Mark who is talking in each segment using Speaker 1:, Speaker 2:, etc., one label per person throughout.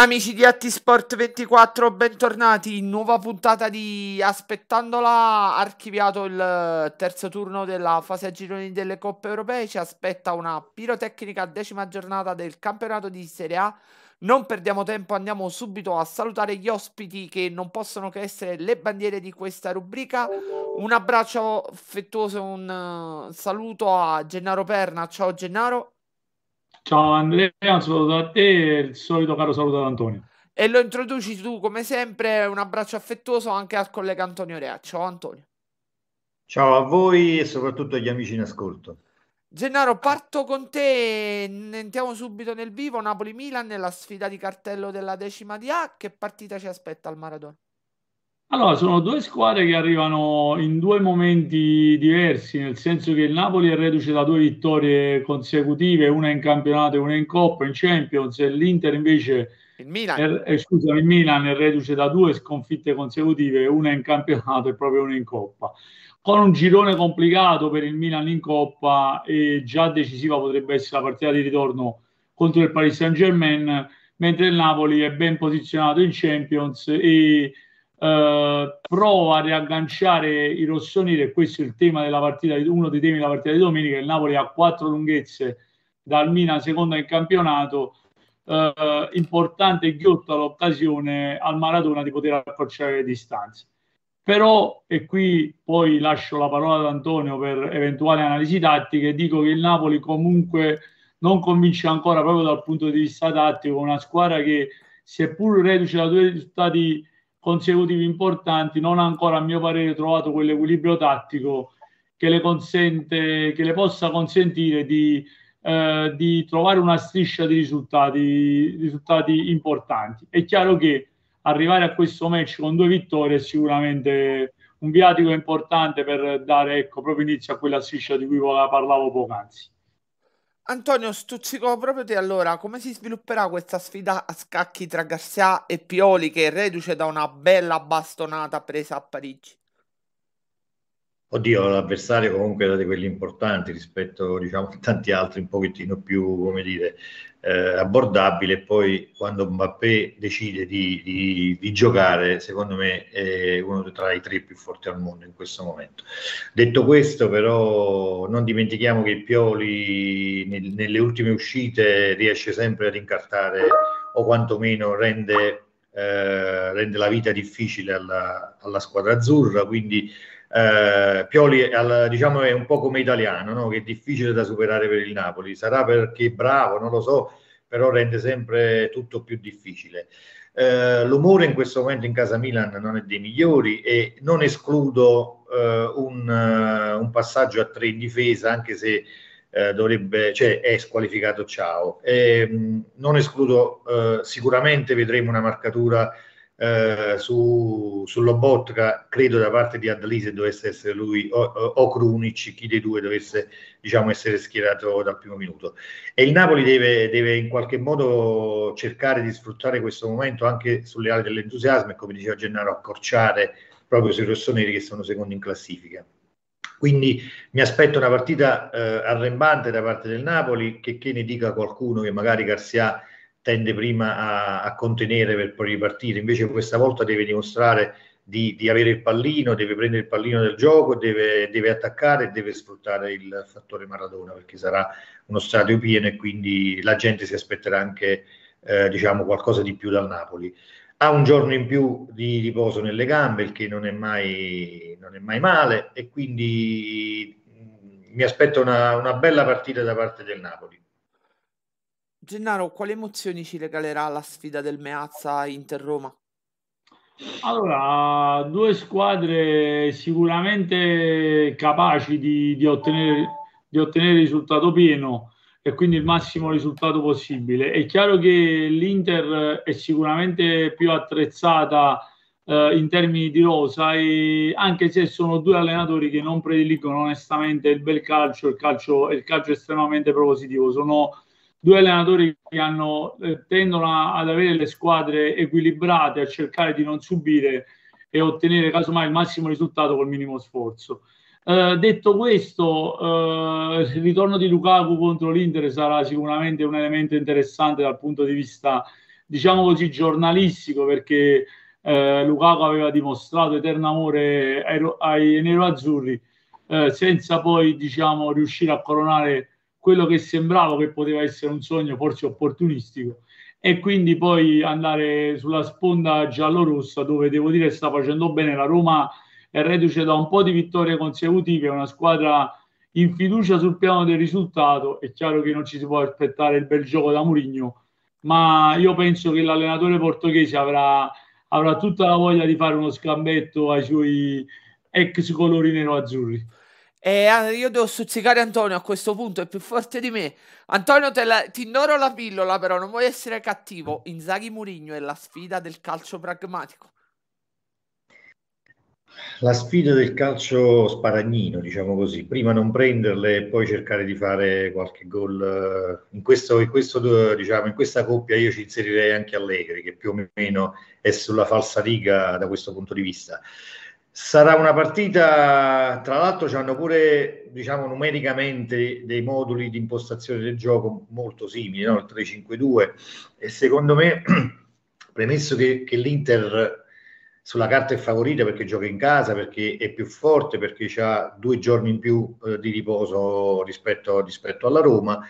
Speaker 1: Amici di Attisport 24, bentornati. Nuova puntata di Aspettandola. Archiviato il eh, terzo turno della fase a gironi delle Coppe Europee. Ci aspetta una pirotecnica decima giornata del campionato di Serie A. Non perdiamo tempo, andiamo subito a salutare gli ospiti che non possono che essere le bandiere di questa rubrica. Un abbraccio affettuoso, un eh, saluto a Gennaro Perna. Ciao Gennaro.
Speaker 2: Ciao Andrea, un saluto da te e il solito caro saluto ad Antonio.
Speaker 1: E lo introduci tu come sempre, un abbraccio affettuoso anche al collega Antonio Rea. Ciao Antonio.
Speaker 3: Ciao a voi e soprattutto agli amici in ascolto.
Speaker 1: Gennaro, parto con te, entriamo subito nel vivo, Napoli-Milan nella sfida di cartello della decima di A, che partita ci aspetta al Maradona?
Speaker 2: Allora, sono due squadre che arrivano in due momenti diversi, nel senso che il Napoli è reduce da due vittorie consecutive, una in campionato e una in Coppa, in Champions, e l'Inter invece... Il Milan. È, eh, scusa, il Milan è reduce da due sconfitte consecutive, una in campionato e proprio una in Coppa. Con un girone complicato per il Milan in Coppa e già decisiva potrebbe essere la partita di ritorno contro il Paris Saint-Germain, mentre il Napoli è ben posizionato in Champions e eh, prova a riagganciare i rossoni e questo è il tema della partita, uno dei temi della partita di domenica, il Napoli ha quattro lunghezze dal Milan, seconda in campionato, eh, importante Ghiotta l'occasione al Maradona di poter accorciare le distanze. Però, e qui poi lascio la parola ad Antonio per eventuali analisi tattiche, dico che il Napoli comunque non convince ancora proprio dal punto di vista tattico, una squadra che seppur reduce da due risultati consecutivi importanti, non ha ancora a mio parere trovato quell'equilibrio tattico che le, consente, che le possa consentire di, eh, di, trovare una striscia di risultati, risultati importanti. È chiaro che arrivare a questo match con due vittorie è sicuramente un viatico importante per dare ecco, proprio inizio a quella striscia di cui parlavo poc'anzi.
Speaker 1: Antonio, stuzzico proprio te allora, come si svilupperà questa sfida a scacchi tra Garcia e Pioli che è reduce da una bella bastonata presa a Parigi?
Speaker 3: Oddio, l'avversario comunque era di quelli importanti rispetto diciamo, a tanti altri, un pochettino più, come dire, eh, abbordabile e poi quando Mbappé decide di, di, di, giocare secondo me è uno tra i tre più forti al mondo in questo momento detto questo però non dimentichiamo che Pioli nel, nelle ultime uscite riesce sempre ad incartare o quantomeno rende, eh, rende la vita difficile alla, alla squadra azzurra quindi eh, Pioli al, diciamo, è un po' come italiano, no? che è difficile da superare per il Napoli, sarà perché è bravo, non lo so, però rende sempre tutto più difficile. Eh, l'umore in questo momento in casa Milan non è dei migliori e non escludo eh, un, eh, un, passaggio a tre in difesa, anche se eh, dovrebbe, cioè, è squalificato Ciao. E, ehm, mh, non escludo, eh, sicuramente vedremo una marcatura eh, su, sull'Obotka, credo da parte di Adalise dovesse essere lui o, o Krunic, chi dei due dovesse diciamo, essere schierato dal primo minuto. E il Napoli deve, deve in qualche modo cercare di sfruttare questo momento anche sulle ali dell'entusiasmo e come diceva Gennaro, accorciare proprio sui rossoneri che sono secondi in classifica. Quindi mi aspetto una partita eh, arrembante da parte del Napoli, che, che ne dica qualcuno che magari Garcia tende prima a, a, contenere per poi ripartire, invece questa volta deve dimostrare di, di, avere il pallino, deve prendere il pallino del gioco, deve, deve attaccare e deve sfruttare il fattore Maradona perché sarà uno stadio pieno e quindi la gente si aspetterà anche eh, diciamo qualcosa di più dal Napoli. Ha un giorno in più di riposo nelle gambe, il che non è mai, non è mai male e quindi mm, mi aspetto una, una bella partita da parte del Napoli.
Speaker 1: Gennaro, quali emozioni ci regalerà la sfida del Meazza Inter-Roma?
Speaker 2: Allora, due squadre sicuramente capaci di, di, ottenere, di ottenere il risultato pieno e quindi il massimo risultato possibile. È chiaro che l'Inter è sicuramente più attrezzata eh, in termini di rosa, e anche se sono due allenatori che non prediligono onestamente il bel calcio, il calcio, il calcio estremamente propositivo, sono due allenatori che hanno, eh, tendono a, ad avere le squadre equilibrate, a cercare di non subire e ottenere casomai il massimo risultato col minimo sforzo. Eh, detto questo, eh, il ritorno di Lukaku contro l'Inter sarà sicuramente un elemento interessante dal punto di vista, diciamo così, giornalistico, perché eh, Lukaku aveva dimostrato eterno amore ai, ai neroazzurri, eh, senza poi, diciamo, riuscire a coronare quello che sembrava che poteva essere un sogno forse opportunistico e quindi poi andare sulla sponda giallorossa dove devo dire sta facendo bene la Roma è reduce da un po' di vittorie consecutive è una squadra in fiducia sul piano del risultato è chiaro che non ci si può aspettare il bel gioco da Murigno ma io penso che l'allenatore portoghese avrà, avrà tutta la voglia di fare uno scambetto ai suoi ex colori nero-azzurri e ah, io devo stuzzicare Antonio a questo punto, è più forte di me. Antonio,
Speaker 1: la... ti innoro la pillola, però non vuoi essere cattivo. Inzaghi Murigno è la sfida del calcio pragmatico.
Speaker 3: La sfida del calcio sparagnino, diciamo così. Prima non prenderle e poi cercare di fare qualche gol. In, questo, in, questo, diciamo, in questa coppia io ci inserirei anche Allegri, che più o meno è sulla falsa riga da questo punto di vista. Sarà una partita, tra l'altro ci hanno pure, diciamo, numericamente dei moduli di impostazione del gioco molto simili, no? il 3-5-2 e secondo me, premesso che, che l'Inter sulla carta è favorita perché gioca in casa, perché è più forte, perché ha due giorni in più eh, di riposo rispetto, rispetto alla Roma,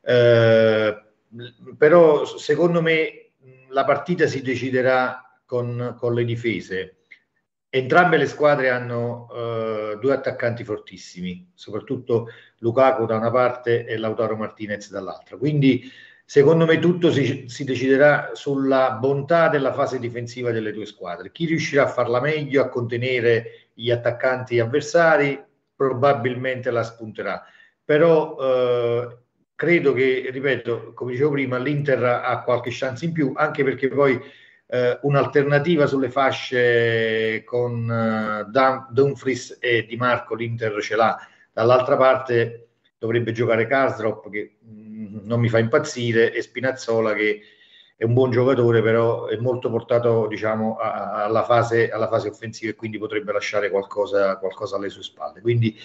Speaker 3: eh, però secondo me la partita si deciderà con, con le difese Entrambe le squadre hanno eh, due attaccanti fortissimi, soprattutto Lukaku da una parte e Lautaro Martinez dall'altra. Quindi secondo me tutto si, si deciderà sulla bontà della fase difensiva delle due squadre. Chi riuscirà a farla meglio, a contenere gli attaccanti avversari, probabilmente la spunterà. Però eh, credo che, ripeto, come dicevo prima, l'Inter ha qualche chance in più, anche perché poi eh, un'alternativa sulle fasce con eh, Dumfries e Di Marco, l'Inter ce l'ha, dall'altra parte dovrebbe giocare Karsdrop che mh, mm, non mi fa impazzire e Spinazzola che è un buon giocatore però è molto portato diciamo, a, a, alla, fase, alla, fase, offensiva e quindi potrebbe lasciare qualcosa, qualcosa alle sue spalle. Quindi,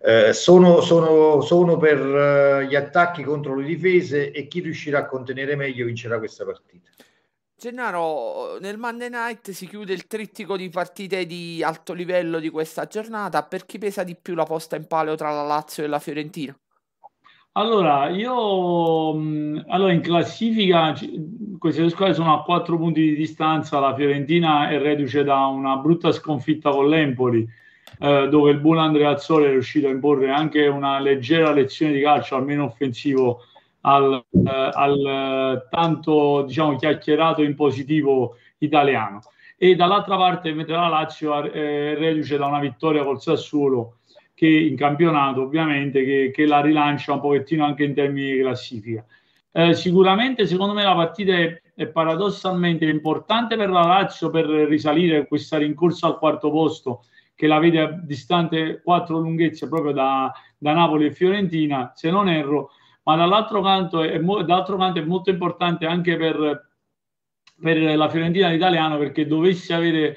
Speaker 3: eh, sono, sono, sono, per eh, gli attacchi contro le difese e chi riuscirà a contenere meglio vincerà questa partita.
Speaker 1: Gennaro, nel Monday Night si chiude il trittico di partite di alto livello di questa giornata. Per chi pesa di più la posta in palio tra la Lazio e la Fiorentina?
Speaker 2: Allora, io mm, allora in classifica queste due squadre sono a quattro punti di distanza. La Fiorentina è reduce da una brutta sconfitta con l'Empoli, eh, dove il buon Andrea Azzoli è riuscito a imporre anche una leggera lezione di calcio, almeno offensivo, al, eh, al eh, tanto diciamo, chiacchierato in positivo italiano. E dall'altra parte, mentre la Lazio eh, reduce da una vittoria col Sassuolo, che in campionato ovviamente, che, che la rilancia un pochettino anche in termini di classifica. Eh, sicuramente, secondo me, la partita è, è, paradossalmente importante per la Lazio per risalire questa rincorsa al quarto posto che la vede a distante quattro lunghezze proprio da, da Napoli e Fiorentina, se non erro, ma dall'altro canto è, dall'altro canto è molto importante anche per, per la Fiorentina l'italiano perché dovesse avere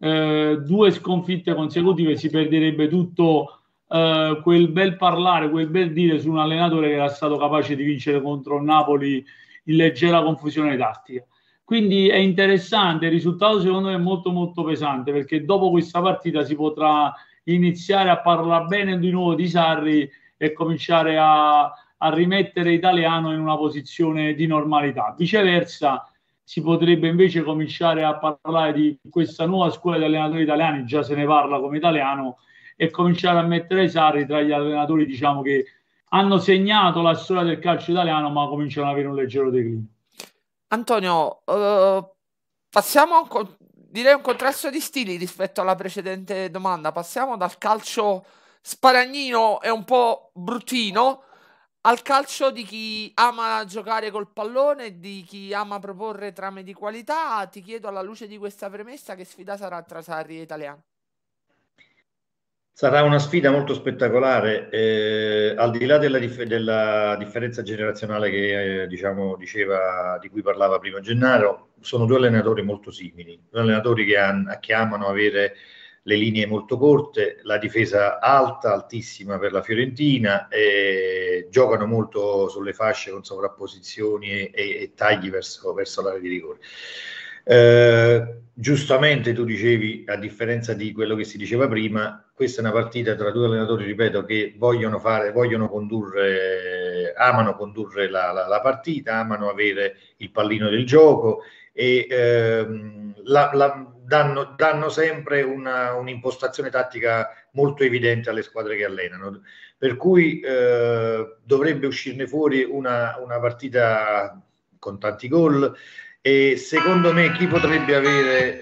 Speaker 2: eh, due sconfitte consecutive si perderebbe tutto eh, quel bel parlare, quel bel dire su un allenatore che era stato capace di vincere contro il Napoli in leggera confusione tattica. Quindi è interessante, il risultato secondo me è molto molto pesante perché dopo questa partita si potrà iniziare a parlare bene di nuovo di Sarri e cominciare a, a rimettere Italiano in una posizione di normalità. Viceversa, si potrebbe invece cominciare a parlare di questa nuova scuola di allenatori italiani, già se ne parla come italiano, e cominciare a mettere Sarri tra gli allenatori diciamo, che hanno segnato la storia del calcio italiano, ma cominciano ad avere un leggero declino. Antonio, uh, passiamo a
Speaker 1: un, direi un contrasto di stili rispetto alla precedente domanda. Passiamo dal calcio sparagnino e un po' bruttino al calcio di chi ama giocare col pallone, di chi ama proporre trame di qualità, ti chiedo alla luce di questa premessa che sfida sarà tra Sarri e Italiano.
Speaker 3: Sarà una sfida molto spettacolare, eh, al di là della, dif- della differenza generazionale che, eh, diciamo, diceva, di cui parlava prima Gennaro, sono due allenatori molto simili, due allenatori che, han- che amano avere le linee molto corte, la difesa alta, altissima per la Fiorentina, eh, giocano molto sulle fasce con sovrapposizioni e, e tagli verso, verso l'area di rigore. Eh, giustamente tu dicevi, a differenza di quello che si diceva prima, questa è una partita tra due allenatori, ripeto, che vogliono, fare, vogliono condurre eh, amano condurre la, la, la, partita, amano avere il pallino del gioco e ehm, la, danno, danno, sempre una, un'impostazione tattica molto evidente alle squadre che allenano. Per cui eh, dovrebbe uscirne fuori una, una partita con tanti gol e secondo me chi potrebbe avere,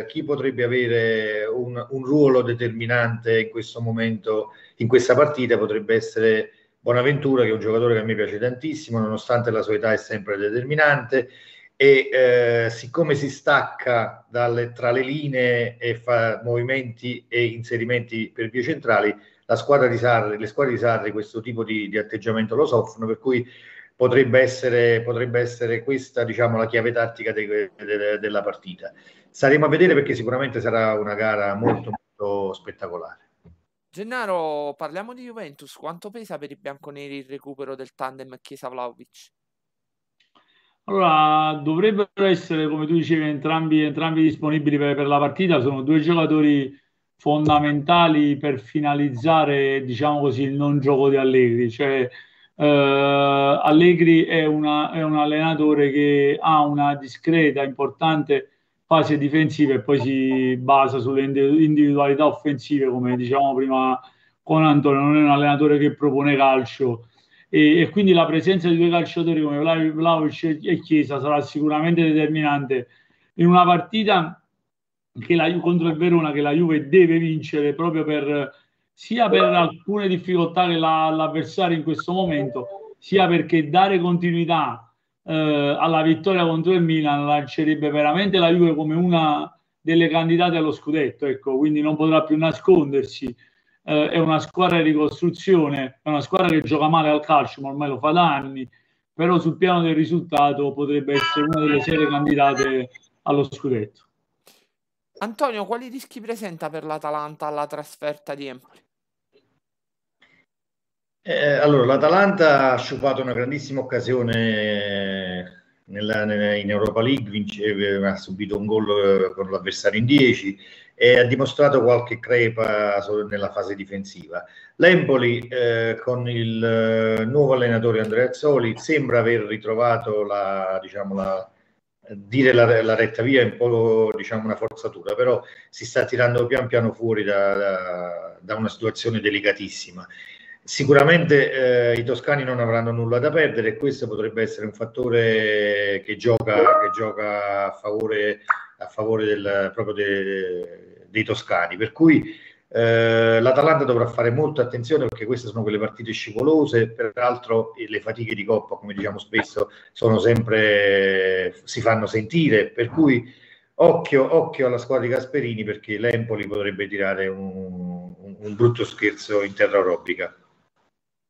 Speaker 3: eh, chi potrebbe avere un, un, ruolo determinante in questo momento, in questa partita, potrebbe essere Bonaventura che è un giocatore che a me piace tantissimo, nonostante la sua età è sempre determinante e eh, siccome si stacca dalle, tra le linee e fa movimenti e inserimenti per vie centrali, la squadra di Sarri, le squadre di Sarri questo tipo di, di atteggiamento lo soffrono, per cui potrebbe essere, potrebbe essere questa diciamo, la chiave tattica de, de, de, della partita. Saremo a vedere perché sicuramente sarà una gara molto, molto spettacolare.
Speaker 1: Gennaro, parliamo di Juventus. Quanto pesa per i bianconeri il recupero del tandem Chiesa Vlaovic?
Speaker 2: Allora, dovrebbero essere, come tu dicevi, entrambi, entrambi disponibili per, per, la partita. Sono due giocatori fondamentali per finalizzare, diciamo così, il non gioco di Allegri. Cioè, eh, Allegri è, una, è un allenatore che ha una discreta, importante fase difensiva e poi si basa sulle individualità offensive, come diciamo prima con Antonio, non è un allenatore che propone calcio. E, e quindi la presenza di due calciatori come Vlaovic e Chiesa sarà sicuramente determinante in una partita che la, contro il Verona che la Juve deve vincere proprio per, sia per alcune difficoltà che la, l'avversario in questo momento, sia perché dare continuità eh, alla vittoria contro il Milan lancerebbe veramente la Juve come una delle candidate allo scudetto, ecco, quindi non potrà più nascondersi. Eh, è una squadra di ricostruzione, è una squadra che gioca male al calcio, ma ormai lo fa da anni, però sul piano del risultato potrebbe essere una delle serie candidate allo scudetto.
Speaker 1: Antonio, quali rischi presenta per l'Atalanta alla trasferta di Empoli?
Speaker 3: Eh, allora, l'Atalanta ha sciupato una grandissima occasione eh, nella, in Europa League, vince, ha subito un gol eh, con l'avversario in 10 e ha dimostrato qualche crepa nella fase difensiva. L'Empoli eh, con il eh, nuovo allenatore Andrea Azzoli sembra aver ritrovato la, diciamo, la, dire la, la, retta via è un po' diciamo, una forzatura, però si sta tirando pian piano fuori da, da, da una situazione delicatissima Sicuramente eh, i toscani non avranno nulla da perdere e questo potrebbe essere un fattore che gioca, che gioca a favore, a favore del, proprio de, dei toscani. Per cui eh, l'Atalanta dovrà fare molta attenzione perché queste sono quelle partite scivolose, peraltro le fatiche di coppa, come diciamo spesso, sono sempre, si fanno sentire, per cui occhio, occhio alla squadra di Gasperini perché l'Empoli potrebbe tirare un, un brutto scherzo in terra aerobica.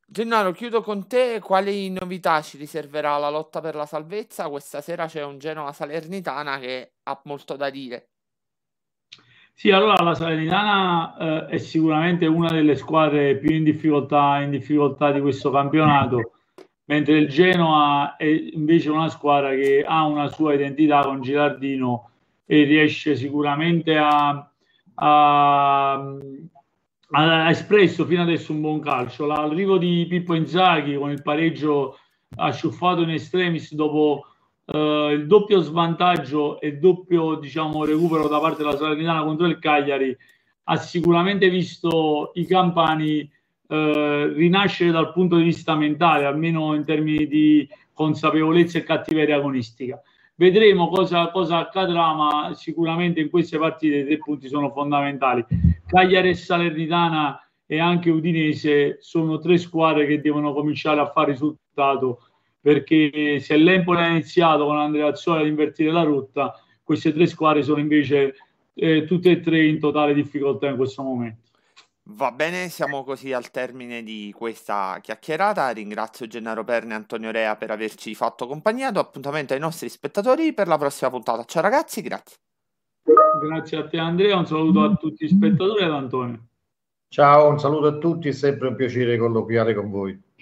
Speaker 1: Gennaro, chiudo con te. Quali novità ci riserverà la lotta per la salvezza? Questa sera c'è un Genoa Salernitana che ha molto da dire.
Speaker 2: Sì, allora la Salernitana eh, è sicuramente una delle squadre più in difficoltà, in difficoltà di questo campionato, mentre il Genoa è invece una squadra che ha una sua identità con Girardino e riesce sicuramente a, a, ha espresso fino adesso un buon calcio. L'arrivo di Pippo Inzaghi con il pareggio asciuffato in extremis dopo eh, il doppio svantaggio e il doppio diciamo, recupero da parte della Salernitana contro il Cagliari ha sicuramente visto i campani eh, rinascere dal punto di vista mentale, almeno in termini di consapevolezza e cattiveria agonistica. Vedremo cosa, cosa accadrà, ma sicuramente in queste partite i tre punti sono fondamentali. Cagliari e Salernitana e anche Udinese sono tre squadre che devono cominciare a fare risultato perché se l'Empoli ha iniziato con Andrea Azzoli ad invertire la rotta, queste tre squadre sono invece eh, tutte e tre in totale difficoltà in questo momento. Va bene, eh. siamo
Speaker 1: così al termine di questa chiacchierata. Ringrazio Gennaro Perne e Antonio Rea per averci fatto compagnia. Do appuntamento ai nostri spettatori per la prossima puntata. Ciao ragazzi, grazie.
Speaker 2: Grazie a te Andrea, un saluto a tutti gli spettatori e ad Antonio. Ciao, un saluto a tutti, è sempre un piacere colloquiare con voi.